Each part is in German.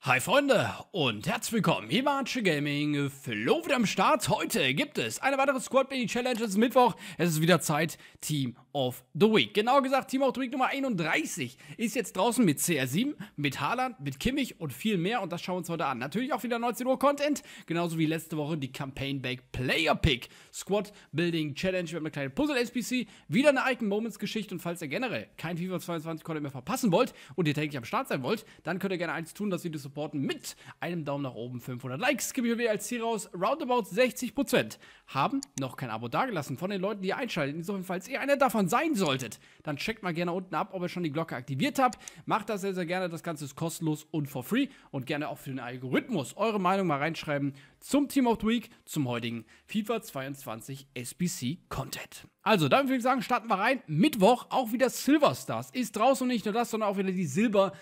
Hi Freunde und herzlich willkommen, hier bei Archie Gaming, Flo wieder am Start. Heute gibt es eine weitere Squad Baby Challenge, es ist Mittwoch, es ist wieder Zeit, Team of the Week. Genau gesagt, Team of the Week Nummer 31 ist jetzt draußen mit CR7, mit Haaland, mit Kimmich und viel mehr. Und das schauen wir uns heute an. Natürlich auch wieder 19 Uhr Content, genauso wie letzte Woche die Campaign Back Player Pick, Squad Building Challenge. Wir haben eine kleine Puzzle-SPC, wieder eine Icon Moments Geschichte. Und falls ihr generell kein FIFA 22 Content mehr verpassen wollt und ihr täglich am Start sein wollt, dann könnt ihr gerne eins tun, das Video supporten mit einem Daumen nach oben, 500 Likes. Gebe ich mir als Ziel raus, roundabout 60% haben noch kein Abo dagelassen von den Leuten, die einschalten. Insofern, falls ihr einer davon sein solltet, dann checkt mal gerne unten ab, ob ihr schon die Glocke aktiviert habt. Macht das sehr, sehr gerne. Das Ganze ist kostenlos und for free und gerne auch für den Algorithmus eure Meinung mal reinschreiben zum Team of the Week, zum heutigen FIFA 22 SBC Content. Also, damit würde ich sagen, starten wir rein. Mittwoch auch wieder Silver Stars. Ist draußen nicht nur das, sondern auch wieder die silber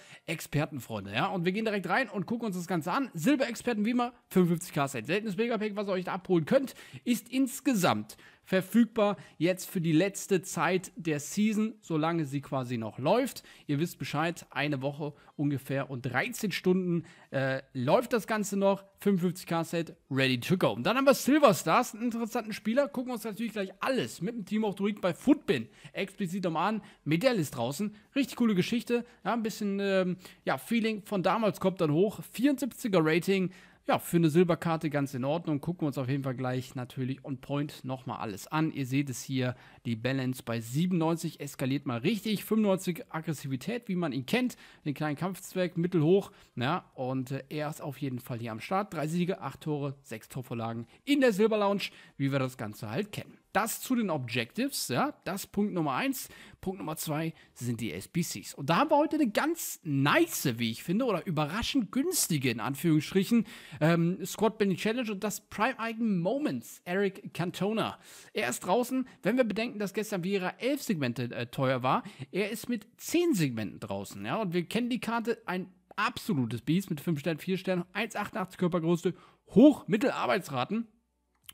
freunde Ja? Und wir gehen direkt rein und gucken uns das Ganze an. Silber-Experten wie immer, 55k Set. Seltenes Megapack, was ihr euch da abholen könnt, ist insgesamt verfügbar jetzt für die letzte Zeit der Season, solange sie quasi noch läuft. Ihr wisst Bescheid, eine Woche ungefähr und 13 Stunden äh, läuft das Ganze noch. 55k-Set, ready to go. Und dann haben wir Silver Stars, einen interessanten Spieler. Gucken wir uns natürlich gleich alles mit dem Team of the bei Footbin explizit nochmal an. Medell ist draußen. Richtig coole Geschichte. Ja, ein bisschen ähm, ja, Feeling von damals kommt dann hoch. 74er Rating ja, für eine Silberkarte ganz in Ordnung. Gucken wir uns auf jeden Fall gleich natürlich on point nochmal alles an. Ihr seht es hier, die Balance bei 97 eskaliert mal richtig. 95 Aggressivität, wie man ihn kennt. Den kleinen Kampfzweck, mittelhoch. Ja, und äh, er ist auf jeden Fall hier am Start. Drei Siege, acht Tore, sechs Torvorlagen in der Silberlounge, wie wir das Ganze halt kennen. Das zu den Objectives, ja, das Punkt Nummer eins. Punkt Nummer zwei sind die SBCs. Und da haben wir heute eine ganz nice, wie ich finde, oder überraschend günstige, in Anführungsstrichen, ähm, Squad Building Challenge und das Prime Eigen Moments, Eric Cantona. Er ist draußen, wenn wir bedenken, dass gestern Vieira elf Segmente äh, teuer war, er ist mit zehn Segmenten draußen, ja, und wir kennen die Karte, ein absolutes Beast mit 5 Sternen, 4 Sternen, 1,88 Körpergröße, hoch Mittelarbeitsraten.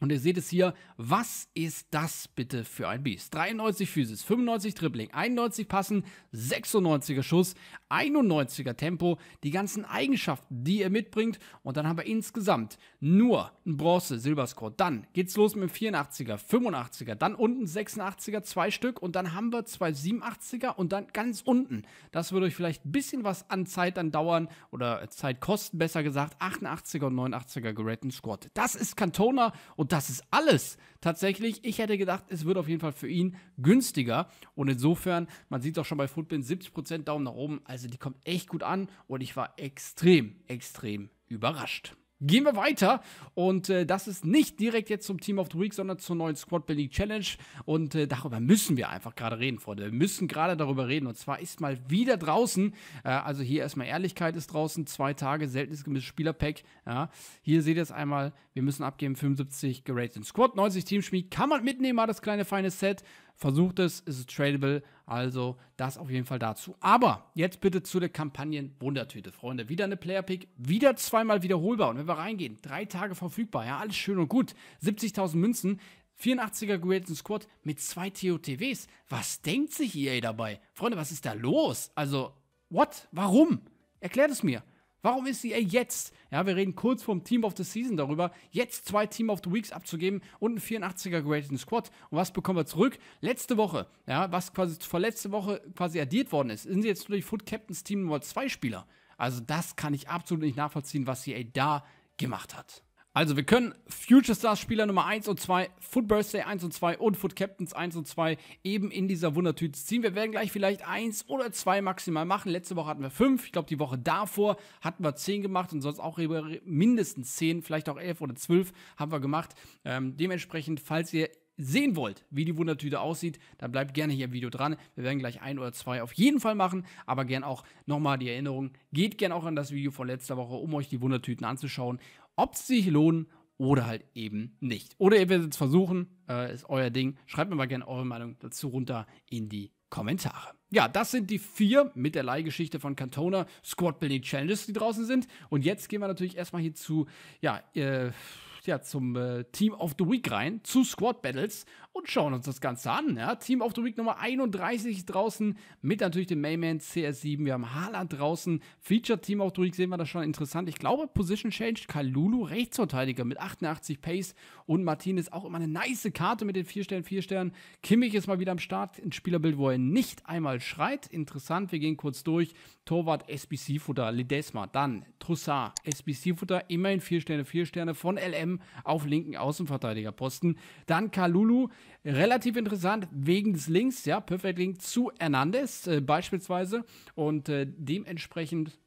Und ihr seht es hier, was ist das bitte für ein Biest? 93 Physis, 95 Dribbling, 91 Passen, 96er Schuss, 91er Tempo, die ganzen Eigenschaften, die er mitbringt. Und dann haben wir insgesamt nur ein Bronze, Silberscore. Dann geht's los mit dem 84er, 85er, dann unten 86er, zwei Stück und dann haben wir zwei 87er und dann ganz unten. Das würde euch vielleicht ein bisschen was an Zeit dann dauern oder Zeit kosten, besser gesagt, 88er und 89er geraten Squad. Das ist Cantona und das ist alles. Tatsächlich, ich hätte gedacht, es wird auf jeden Fall für ihn günstiger. Und insofern, man sieht es auch schon bei Footbin, 70% Daumen nach oben. Also die kommt echt gut an und ich war extrem, extrem überrascht. Gehen wir weiter und äh, das ist nicht direkt jetzt zum Team of the Week, sondern zur neuen Squad Building Challenge und äh, darüber müssen wir einfach gerade reden, Freunde. Wir müssen gerade darüber reden und zwar ist mal wieder draußen, äh, also hier erstmal Ehrlichkeit ist draußen, zwei Tage, seltenes gemischtes Spielerpack. Ja. Hier seht ihr es einmal, wir müssen abgeben, 75 gerateten Squad, 90 Teamschmied, kann man mitnehmen, mal das kleine feine Set. Versucht es, ist es tradable, also das auf jeden Fall dazu. Aber jetzt bitte zu der Kampagnen-Wundertüte, Freunde. Wieder eine Player-Pick, wieder zweimal wiederholbar. Und wenn wir reingehen, drei Tage verfügbar, ja, alles schön und gut. 70.000 Münzen, 84er Greaten Squad mit zwei TOTWs. Was denkt sich EA dabei? Freunde, was ist da los? Also, what? Warum? Erklärt es mir. Warum ist er jetzt, ja, wir reden kurz vom Team of the Season darüber, jetzt zwei Team of the Weeks abzugeben und einen 84er gradeten Squad? Und was bekommen wir zurück? Letzte Woche, ja, was quasi vor letzte Woche quasi addiert worden ist, sind sie jetzt durch Foot Captains Team Nummer 2 Spieler. Also das kann ich absolut nicht nachvollziehen, was CA da gemacht hat. Also wir können Future Stars Spieler Nummer 1 und 2, Foot Birthday 1 und 2 und Foot Captains 1 und 2 eben in dieser Wundertüte ziehen. Wir werden gleich vielleicht 1 oder 2 maximal machen. Letzte Woche hatten wir 5. Ich glaube, die Woche davor hatten wir 10 gemacht und sonst auch mindestens 10, vielleicht auch 11 oder 12 haben wir gemacht. Ähm, dementsprechend, falls ihr sehen wollt, wie die Wundertüte aussieht, dann bleibt gerne hier im Video dran. Wir werden gleich ein oder zwei auf jeden Fall machen, aber gern auch nochmal die Erinnerung, geht gern auch an das Video von letzter Woche, um euch die Wundertüten anzuschauen ob sie sich lohnen oder halt eben nicht. Oder ihr werdet es versuchen, äh, ist euer Ding. Schreibt mir mal gerne eure Meinung dazu runter in die Kommentare. Ja, das sind die vier mit der Leihgeschichte von Cantona Squad Building Challenges, die draußen sind. Und jetzt gehen wir natürlich erstmal hier zu, ja, äh, ja, zum äh, Team of the Week rein, zu Squad Battles und schauen uns das Ganze an. Ja. Team of the Week Nummer 31 draußen mit natürlich dem Mayman cs 7 Wir haben Haaland draußen. Feature Team of the Week sehen wir das schon interessant. Ich glaube, Position Change, Kalulu, Rechtsverteidiger mit 88 Pace und Martinez auch immer eine nice Karte mit den 4 Sternen, 4 Sternen. Kimmich ist mal wieder am Start. Ein Spielerbild, wo er nicht einmal schreit. Interessant, wir gehen kurz durch. Torwart, SBC-Futter, Ledesma, dann Trussard, SBC-Futter, immerhin 4 Sterne, 4 Sterne von LM auf linken Außenverteidigerposten. Dann Kalulu, relativ interessant wegen des Links, ja, Perfect Link zu Hernandez äh, beispielsweise und äh, dementsprechend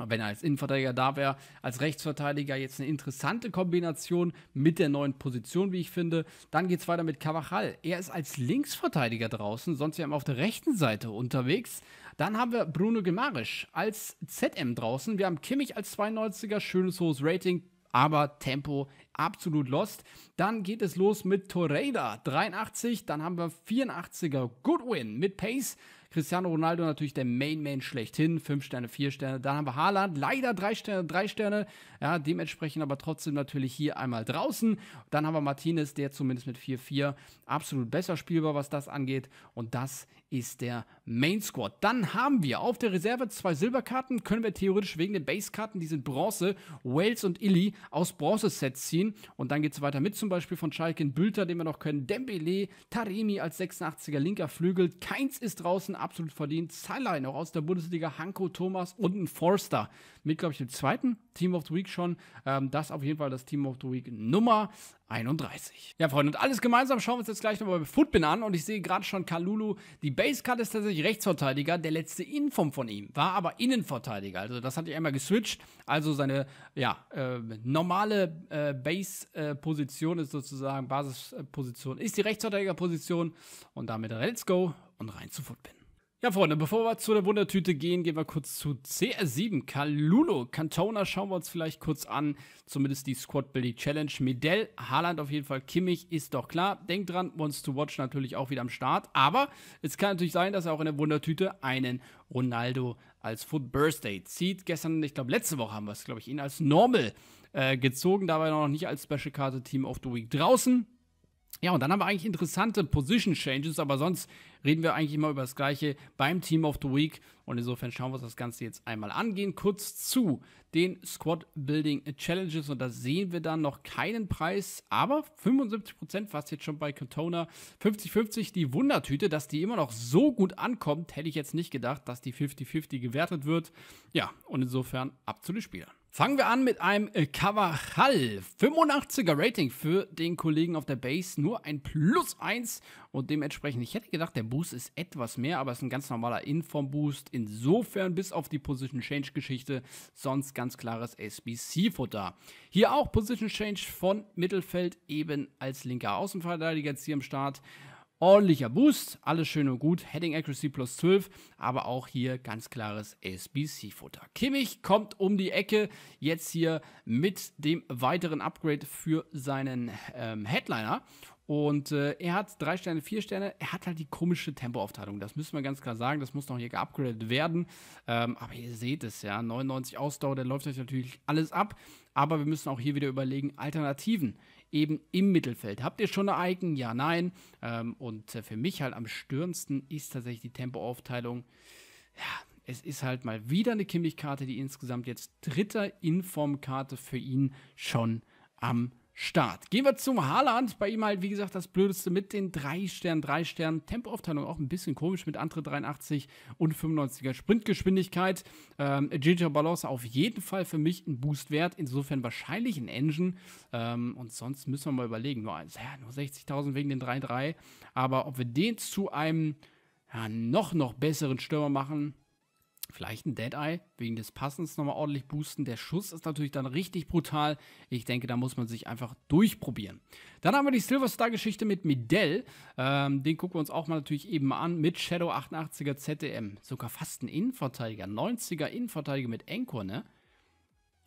wenn er als Innenverteidiger da wäre, als Rechtsverteidiger jetzt eine interessante Kombination mit der neuen Position, wie ich finde. Dann geht es weiter mit Cavajal. Er ist als Linksverteidiger draußen, sonst ja immer auf der rechten Seite unterwegs. Dann haben wir Bruno Gemarisch als ZM draußen. Wir haben Kimmich als 92er, schönes hohes Rating, aber Tempo absolut lost. Dann geht es los mit Torreira 83, dann haben wir 84er Goodwin mit Pace. Cristiano Ronaldo natürlich der Main-Man schlechthin, 5 Sterne, 4 Sterne. Dann haben wir Haaland, leider 3 Sterne, 3 Sterne. Ja, dementsprechend aber trotzdem natürlich hier einmal draußen. Dann haben wir Martinez, der zumindest mit 4-4 absolut besser spielbar, was das angeht. Und das ist der Main Squad. Dann haben wir auf der Reserve zwei Silberkarten, können wir theoretisch wegen den Basekarten, die sind Bronze, Wales und Illy aus Bronze-Sets ziehen. Und dann geht es weiter mit zum Beispiel von Schalke Bülter, den wir noch können, Dembele, Taremi als 86er linker Flügel, Keins ist draußen, absolut verdient, Salah noch aus der Bundesliga, Hanko Thomas und ein Forster mit, glaube ich, dem zweiten Team of the Week schon. Ähm, das auf jeden Fall das Team of the Week Nummer 31. Ja, Freunde, und alles gemeinsam schauen wir uns jetzt gleich nochmal bei Footbin an. Und ich sehe gerade schon Kalulu. Die Basecard ist tatsächlich Rechtsverteidiger. Der letzte Inform von ihm war aber Innenverteidiger. Also, das hatte ich einmal geswitcht. Also, seine ja, äh, normale äh, Base-Position äh, ist sozusagen Basisposition, ist die Rechtsverteidigerposition. Und damit let's go und rein zu Footbin. Ja, Freunde, bevor wir zu der Wundertüte gehen, gehen wir kurz zu CR7. Kalulo, Cantona schauen wir uns vielleicht kurz an. Zumindest die Squad Building Challenge. Medell, Haaland auf jeden Fall, Kimmich ist doch klar. Denkt dran, Wants to Watch natürlich auch wieder am Start. Aber es kann natürlich sein, dass er auch in der Wundertüte einen Ronaldo als Foot Birthday zieht. Gestern, ich glaube, letzte Woche haben wir es, glaube ich, ihn als Normal äh, gezogen. Dabei noch nicht als Special-Karte Team of the Week draußen. Ja, und dann haben wir eigentlich interessante Position Changes, aber sonst reden wir eigentlich immer über das Gleiche beim Team of the Week. Und insofern schauen wir uns das Ganze jetzt einmal angehen. Kurz zu den Squad Building Challenges. Und da sehen wir dann noch keinen Preis, aber 75% fast jetzt schon bei Contona. 50-50 die Wundertüte, dass die immer noch so gut ankommt, hätte ich jetzt nicht gedacht, dass die 50-50 gewertet wird. Ja, und insofern ab zu den Spielern. Fangen wir an mit einem äh, Cavajal. 85er Rating für den Kollegen auf der Base, nur ein Plus 1 und dementsprechend, ich hätte gedacht, der Boost ist etwas mehr, aber es ist ein ganz normaler Inform-Boost. Insofern bis auf die Position-Change-Geschichte, sonst ganz klares SBC-Futter. Hier auch Position-Change von Mittelfeld eben als linker Außenverteidiger jetzt hier im Start ordentlicher Boost, alles schön und gut, Heading Accuracy plus 12, aber auch hier ganz klares SBC-Futter. Kimmich kommt um die Ecke, jetzt hier mit dem weiteren Upgrade für seinen ähm, Headliner und äh, er hat drei Sterne, vier Sterne. Er hat halt die komische Tempoaufteilung. Das müssen wir ganz klar sagen. Das muss noch hier geupgradet werden. Ähm, aber ihr seht es ja. 99 Ausdauer, der läuft euch natürlich alles ab. Aber wir müssen auch hier wieder überlegen, Alternativen eben im Mittelfeld. Habt ihr schon eine Icon? Ja, nein. Ähm, und äh, für mich halt am störendsten ist tatsächlich die Tempoaufteilung. Ja, es ist halt mal wieder eine Kimmich-Karte, die insgesamt jetzt dritter Informkarte für ihn schon am Start. Gehen wir zum Haaland. Bei ihm halt, wie gesagt, das Blödeste mit den 3 Sternen, 3 Sternen. Tempoaufteilung auch ein bisschen komisch mit Antritt 83 und 95er Sprintgeschwindigkeit. Ähm, Ginger Balance auf jeden Fall für mich ein Boost wert. Insofern wahrscheinlich ein Engine. Ähm, und sonst müssen wir mal überlegen. Nur, ja, nur 60.000 wegen den 3-3. Aber ob wir den zu einem ja, noch, noch besseren Stürmer machen, Vielleicht ein Dead Eye wegen des Passens nochmal ordentlich boosten. Der Schuss ist natürlich dann richtig brutal. Ich denke, da muss man sich einfach durchprobieren. Dann haben wir die Silver Star Geschichte mit Medell. Ähm, den gucken wir uns auch mal natürlich eben mal an mit Shadow 88er ZDM. Sogar fast ein Innenverteidiger. 90er Innenverteidiger mit Anchor, ne?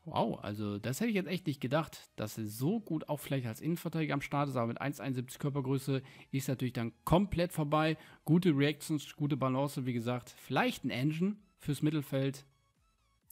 Wow, also das hätte ich jetzt echt nicht gedacht, dass er so gut auch vielleicht als Innenverteidiger am Start ist, aber mit 1,71 Körpergröße ist natürlich dann komplett vorbei. Gute Reactions, gute Balance, wie gesagt. Vielleicht ein Engine, fürs Mittelfeld.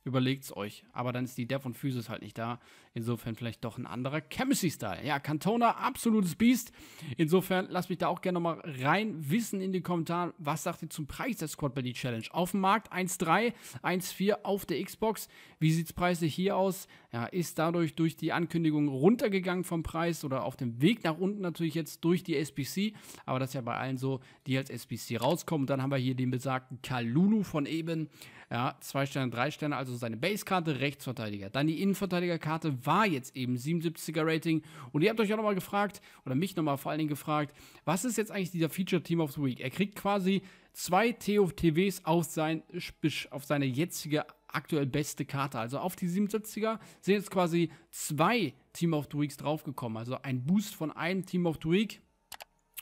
Überlegt's euch. Aber dann ist die Dev und Physis halt nicht da. Insofern vielleicht doch ein anderer Chemistry-Style. Ja, Cantona, absolutes Biest. Insofern lasst mich da auch gerne nochmal rein wissen in die Kommentare, was sagt ihr zum Preis der Squad bei Challenge? Auf dem Markt 1,3, 1,4 auf der Xbox. Wie sieht's preislich hier aus? ja, ist dadurch durch die Ankündigung runtergegangen vom Preis oder auf dem Weg nach unten natürlich jetzt durch die SBC. Aber das ist ja bei allen so, die als SBC rauskommen. dann haben wir hier den besagten Kalulu von eben. Ja, zwei Sterne, drei Sterne, also seine Basekarte, Rechtsverteidiger. Dann die Innenverteidigerkarte war jetzt eben 77er Rating. Und ihr habt euch auch nochmal gefragt, oder mich nochmal vor allen Dingen gefragt, was ist jetzt eigentlich dieser Feature Team of the Week? Er kriegt quasi zwei TOTWs auf, sein, auf seine jetzige aktuell beste Karte. Also auf die 77er sind jetzt quasi zwei Team of the Weeks draufgekommen. Also ein Boost von einem Team of the Week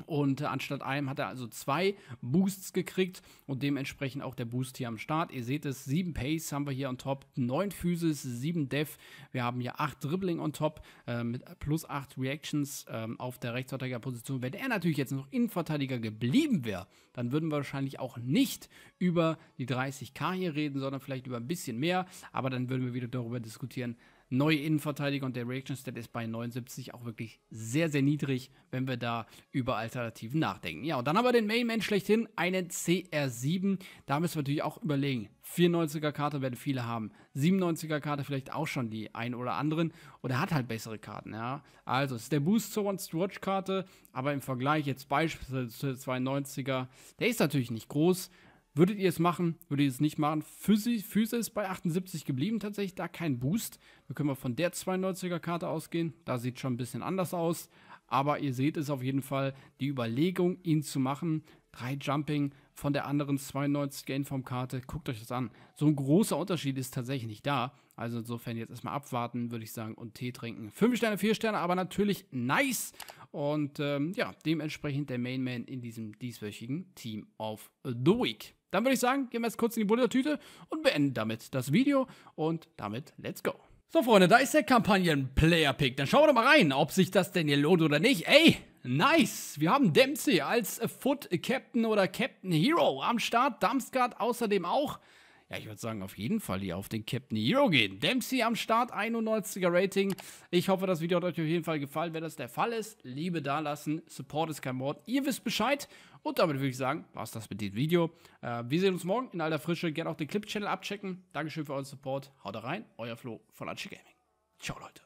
und äh, anstatt einem hat er also zwei Boosts gekriegt und dementsprechend auch der Boost hier am Start. Ihr seht es, 7 Pace haben wir hier on top, 9 Physis, 7 Def, wir haben hier 8 Dribbling on top äh, mit plus 8 Reactions äh, auf der Rechtsverteidigerposition. Wenn er natürlich jetzt noch Innenverteidiger geblieben wäre, dann würden wir wahrscheinlich auch nicht über die 30k hier reden, sondern vielleicht über ein bisschen mehr. Aber dann würden wir wieder darüber diskutieren, neue Innenverteidiger und der Reaction Stat ist bei 79 auch wirklich sehr, sehr niedrig, wenn wir da über Alternativen nachdenken. Ja, und dann haben wir den Main Man schlechthin, einen CR7. Da müssen wir natürlich auch überlegen. 94er Karte werden viele haben, 97er Karte vielleicht auch schon die ein oder anderen oder hat halt bessere Karten, ja. Also, es ist der Boost zur Watch Karte, aber im Vergleich jetzt beispielsweise zu 92er, der ist natürlich nicht groß, Würdet ihr es machen? Würdet ihr es nicht machen? Physis, Physis bei 78 geblieben, tatsächlich da kein Boost. Wir können mal von der 92er Karte ausgehen. Da sieht schon ein bisschen anders aus. Aber ihr seht es auf jeden Fall, die Überlegung, ihn zu machen. Drei Jumping von der anderen 92 er inform Karte. Guckt euch das an. So ein großer Unterschied ist tatsächlich nicht da. Also insofern jetzt erstmal abwarten, würde ich sagen, und Tee trinken. Fünf Sterne, vier Sterne, aber natürlich nice. Und ähm, ja, dementsprechend der Main Man in diesem dieswöchigen Team of the Week. Dann würde ich sagen, gehen wir jetzt kurz in die Bullertüte und beenden damit das Video und damit let's go. So Freunde, da ist der Kampagnen-Player-Pick. Dann schauen wir doch mal rein, ob sich das denn hier lohnt oder nicht. Ey, nice! Wir haben Dempsey als Foot Captain oder Captain Hero am Start. Damsgaard außerdem auch. Ja, ich würde sagen, auf jeden Fall hier auf den Captain Hero gehen. Dempsey am Start, 91er Rating. Ich hoffe, das Video hat euch auf jeden Fall gefallen. Wenn das der Fall ist, Liebe dalassen, Support ist kein Wort. Ihr wisst Bescheid. Und damit würde ich sagen, war es das mit dem Video. Äh, wir sehen uns morgen in aller Frische. Gerne auch den Clip-Channel abchecken. Dankeschön für euren Support. Haut rein, euer Flo von Anchi Gaming. Ciao, Leute.